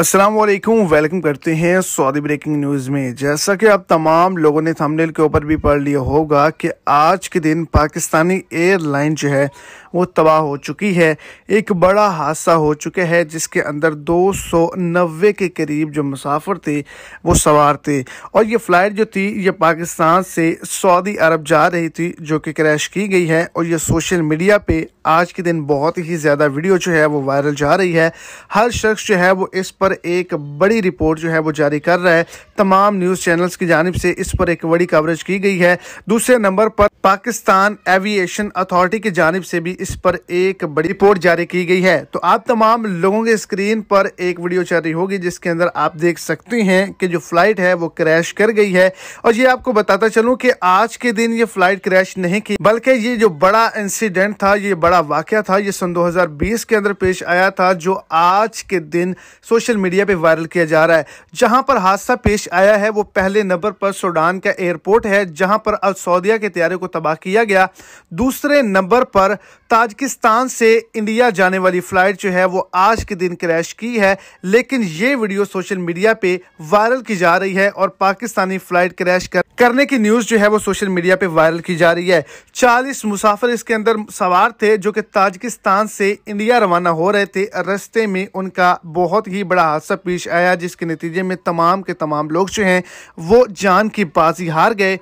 अस्सलाम वालेकुम वेलकम करते हैं सऊदी ब्रेकिंग न्यूज़ में जैसा कि आप तमाम लोगों ने थंबनेल के ऊपर भी पढ़ लिया होगा कि आज के दिन पाकिस्तानी एयरलाइन जो है वो तबाह हो चुकी है एक बड़ा हादसा हो चुका है जिसके अंदर दो सौ नब्बे के करीब जो मुसाफिर थे वो सवार थे और ये फ़्लाइट जो थी ये पाकिस्तान से सऊदी अरब जा रही थी जो कि क्रैश की गई है और ये सोशल मीडिया पर आज के दिन बहुत ही ज़्यादा वीडियो जो है वो वायरल जा रही है हर शख्स जो है वो इस पर एक बड़ी रिपोर्ट जो है वो जारी कर रहा है तमाम न्यूज़ चैनल्स की जानब से इस पर एक बड़ी कवरेज की गई है दूसरे नंबर पर पाकिस्तान एविएशन अथॉरिटी की जानब से भी इस पर एक बड़ी रिपोर्ट जारी की गई है तो आप तमाम लोगों के स्क्रीन पर एक वीडियो चल रही होगी जिसके अंदर आप देख सकते हैं कि जो फ्लाइट है वो क्रैश कर गई है और ये आपको बताता चलूँ कि आज के दिन ये फ्लाइट क्रैश नहीं की बल्कि ये जो बड़ा इंसिडेंट था ये बड़ा बड़ा वाक़ था ये सन 2020 के अंदर पेश आया था जो आज के दिन सोशल मीडिया पे वायरल किया जा रहा है जहां पर हादसा पेश आया है वो पहले नंबर पर सूडान का एयरपोर्ट है जहां पर अल सऊदिया के तैयारे को तबाह किया गया दूसरे नंबर पर ताजकिस्तान से इंडिया जाने वाली फ़्लाइट जो है वो आज के दिन क्रैश की है लेकिन ये वीडियो सोशल मीडिया पे वायरल की जा रही है और पाकिस्तानी फ़्लाइट क्रैश कर, करने की न्यूज़ जो है वो सोशल मीडिया पे वायरल की जा रही है चालीस मुसाफिर इसके अंदर सवार थे जो कि ताजिकिस्तान से इंडिया रवाना हो रहे थे रस्ते में उनका बहुत ही बड़ा हादसा पेश आया जिसके नतीजे में तमाम के तमाम लोग जो हैं वो जान की बाजी हार गए